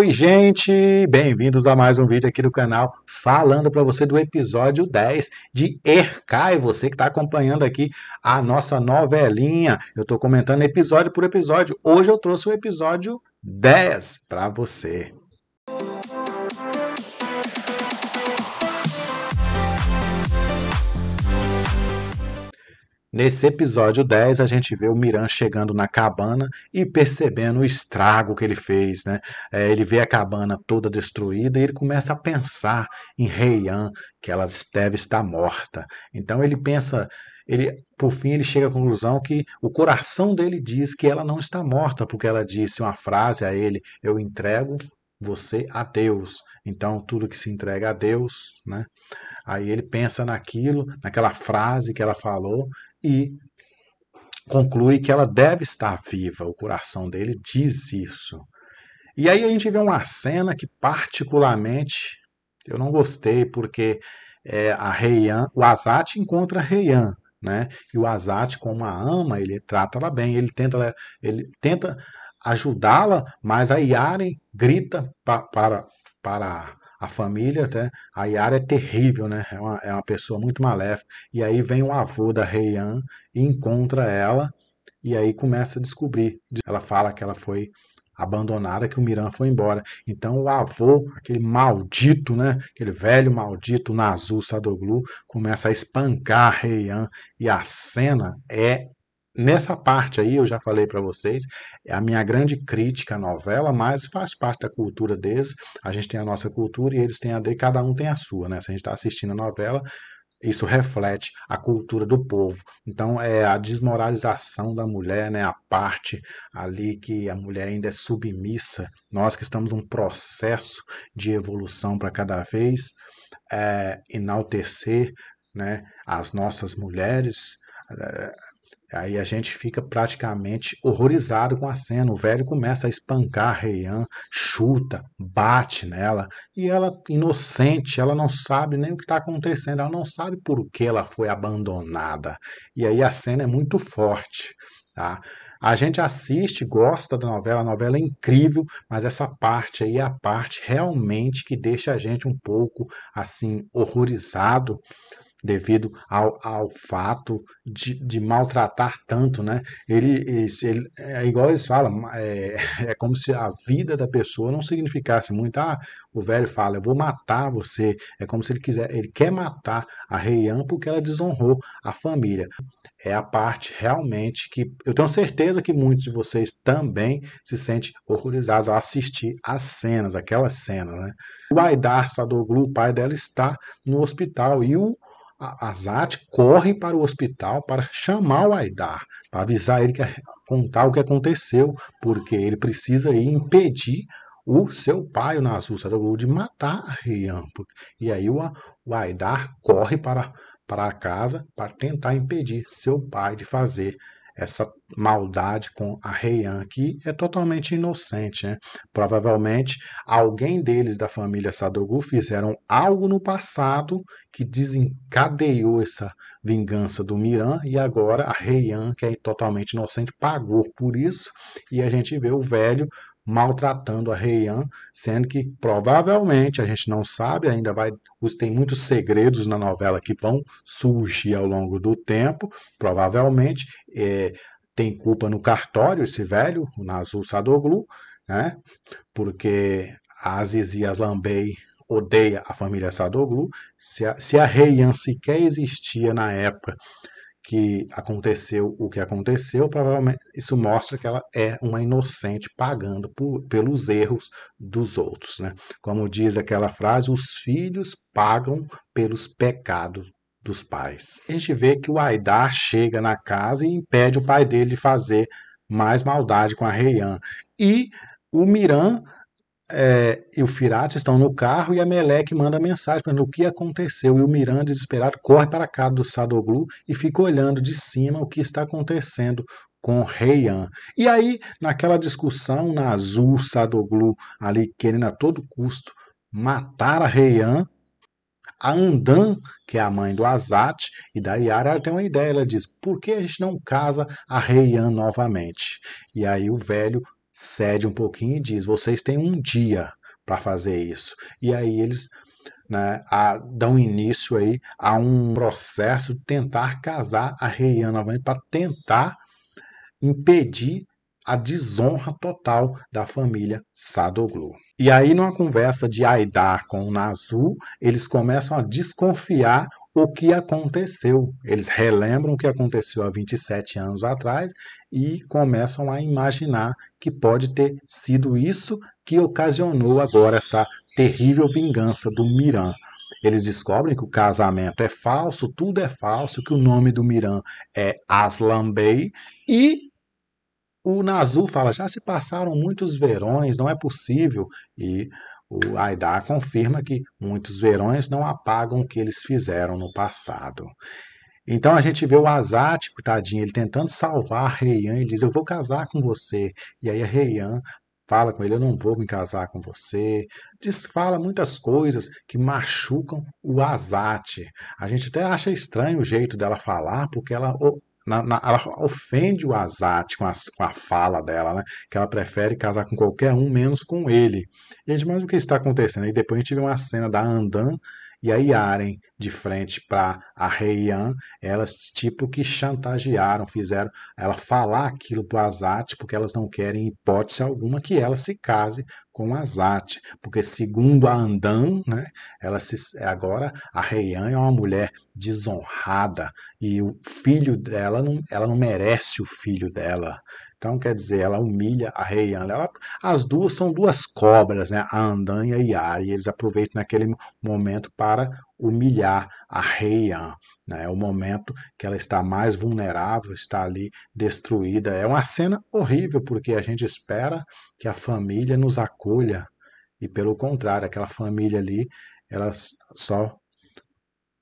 Oi, gente! Bem-vindos a mais um vídeo aqui do canal, falando para você do episódio 10 de Ercai, você que está acompanhando aqui a nossa novelinha. Eu estou comentando episódio por episódio. Hoje eu trouxe o episódio 10 para você. Nesse episódio 10, a gente vê o Miran chegando na cabana e percebendo o estrago que ele fez. Né? É, ele vê a cabana toda destruída e ele começa a pensar em Heian, que ela deve estar morta. Então ele pensa ele, por fim, ele chega à conclusão que o coração dele diz que ela não está morta, porque ela disse uma frase a ele: Eu entrego você a Deus. Então, tudo que se entrega a Deus, né? Aí ele pensa naquilo, naquela frase que ela falou, e conclui que ela deve estar viva. O coração dele diz isso. E aí a gente vê uma cena que, particularmente, eu não gostei, porque é, a o Azat encontra a Reian. Né? E o Azat, como a ama, ele trata ela bem, ele tenta, ele tenta ajudá-la, mas a Yaren grita pa, para, para a família, até. A Yara é terrível, né? É uma, é uma pessoa muito maléfica. E aí vem o avô da Heian e encontra ela. E aí começa a descobrir. Ela fala que ela foi abandonada, que o Miran foi embora. Então o avô, aquele maldito, né? Aquele velho maldito Nazul Sadoglu, começa a espancar a Heian. E a cena é nessa parte aí eu já falei para vocês, é a minha grande crítica à novela, mas faz parte da cultura deles. A gente tem a nossa cultura e eles têm a dele, cada um tem a sua, né? Se a gente está assistindo a novela, isso reflete a cultura do povo. Então, é a desmoralização da mulher, né? a parte ali que a mulher ainda é submissa. Nós que estamos um processo de evolução para cada vez é, enaltecer né? as nossas mulheres, é, Aí a gente fica praticamente horrorizado com a cena. O velho começa a espancar a Reian, chuta, bate nela, e ela, inocente, ela não sabe nem o que está acontecendo, ela não sabe por que ela foi abandonada. E aí a cena é muito forte. Tá? A gente assiste, gosta da novela, a novela é incrível, mas essa parte aí é a parte realmente que deixa a gente um pouco assim horrorizado devido ao, ao fato de, de maltratar tanto, né? Ele, ele é igual eles falam, é, é como se a vida da pessoa não significasse muito. Ah, o velho fala, eu vou matar você. É como se ele quiser, ele quer matar a Reian porque ela desonrou a família. É a parte realmente que eu tenho certeza que muitos de vocês também se sentem horrorizados ao assistir as cenas, aquelas cenas, né? O Aidar Sadoglu, o pai dela, está no hospital e o Azad Azat corre para o hospital para chamar o Aidar, para avisar ele que contar o que aconteceu, porque ele precisa impedir o seu pai, o Nasus de matar a Rian. E aí o, o Aidar corre para, para a casa para tentar impedir seu pai de fazer essa maldade com a Reian, que é totalmente inocente. Né? Provavelmente alguém deles da família Sadogu fizeram algo no passado que desencadeou essa vingança do Miran e agora a Reian, que é totalmente inocente, pagou por isso e a gente vê o velho maltratando a Reian, sendo que provavelmente a gente não sabe, ainda vai. Tem muitos segredos na novela que vão surgir ao longo do tempo. Provavelmente é, tem culpa no cartório esse velho, o Nazul Sadoglu, né? Porque a Aziz e Aslambei odeia a família Sadoglu. Se a, se a Reian sequer existia na época que aconteceu o que aconteceu, provavelmente isso mostra que ela é uma inocente pagando por, pelos erros dos outros. Né? Como diz aquela frase, os filhos pagam pelos pecados dos pais. A gente vê que o Aidar chega na casa e impede o pai dele de fazer mais maldade com a Reian. E o Miran é, e o Firat estão no carro e a Meleque manda mensagem perguntando o que aconteceu. E o Miranda, desesperado, corre para a casa do Sadoglu e fica olhando de cima o que está acontecendo com Reian. E aí, naquela discussão, na azul, Sadoglu ali querendo a todo custo matar a Reian, a Andan, que é a mãe do Azat, e da Yara, ela tem uma ideia, ela diz, por que a gente não casa a Reian novamente? E aí o velho cede um pouquinho e diz: vocês têm um dia para fazer isso. E aí eles né, a, dão início aí a um processo de tentar casar a rei novamente para tentar impedir a desonra total da família Sadoglu. E aí, numa conversa de Aidar com o Nazu, eles começam a desconfiar o que aconteceu. Eles relembram o que aconteceu há 27 anos atrás e começam a imaginar que pode ter sido isso que ocasionou agora essa terrível vingança do Miran. Eles descobrem que o casamento é falso, tudo é falso, que o nome do Miran é Aslan Bey e o Nazul fala: já se passaram muitos verões, não é possível. E o Aidá confirma que muitos verões não apagam o que eles fizeram no passado. Então a gente vê o Azat, tadinho, ele tentando salvar a Reian, ele diz: Eu vou casar com você. E aí a Reian fala com ele: Eu não vou me casar com você. Diz, fala muitas coisas que machucam o Azat. A gente até acha estranho o jeito dela falar, porque ela na, na, ela ofende o Azat com a, com a fala dela, né? Que ela prefere casar com qualquer um, menos com ele. E a gente, mas o que está acontecendo? E depois a gente vê uma cena da Andan e a Yaren, de frente para a Heian, elas tipo que chantagearam, fizeram ela falar aquilo para Azate, porque elas não querem hipótese alguma que ela se case com Azate, porque segundo a Andan, né, ela se, agora a Heian é uma mulher desonrada e o filho dela não, ela não merece o filho dela. Então, quer dizer, ela humilha a rei Ela, as duas são duas cobras, né? a Andanha e a Ari. Eles aproveitam naquele momento para humilhar a rei Né? É o momento que ela está mais vulnerável, está ali destruída. É uma cena horrível, porque a gente espera que a família nos acolha. E pelo contrário, aquela família ali, ela só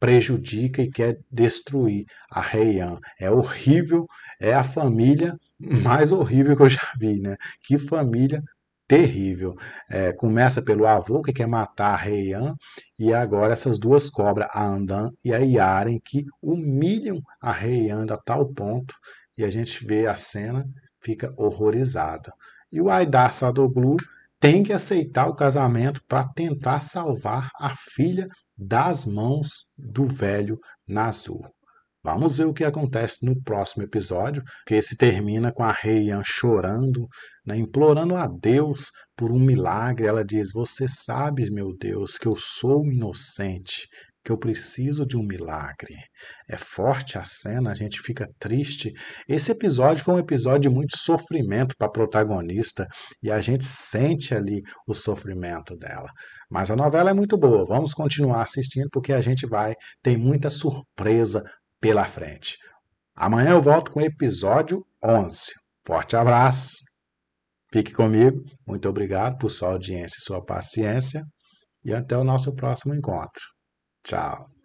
prejudica e quer destruir a Reian. É horrível, é a família mais horrível que eu já vi, né? Que família terrível. É, começa pelo avô que quer matar a Reian e agora essas duas cobras, a Andan e a Yaren, que humilham a Reian a tal ponto e a gente vê a cena, fica horrorizado. E o Aidar Sadoglu tem que aceitar o casamento para tentar salvar a filha das mãos do velho Nazur. Vamos ver o que acontece no próximo episódio, que esse termina com a Reian chorando, né, implorando a Deus por um milagre. Ela diz: Você sabe, meu Deus, que eu sou inocente, que eu preciso de um milagre. É forte a cena, a gente fica triste. Esse episódio foi um episódio de muito sofrimento para a protagonista e a gente sente ali o sofrimento dela. Mas a novela é muito boa, vamos continuar assistindo porque a gente vai, tem muita surpresa pela frente. Amanhã eu volto com o episódio 11. Forte abraço. Fique comigo. Muito obrigado por sua audiência e sua paciência. E até o nosso próximo encontro. Tchau.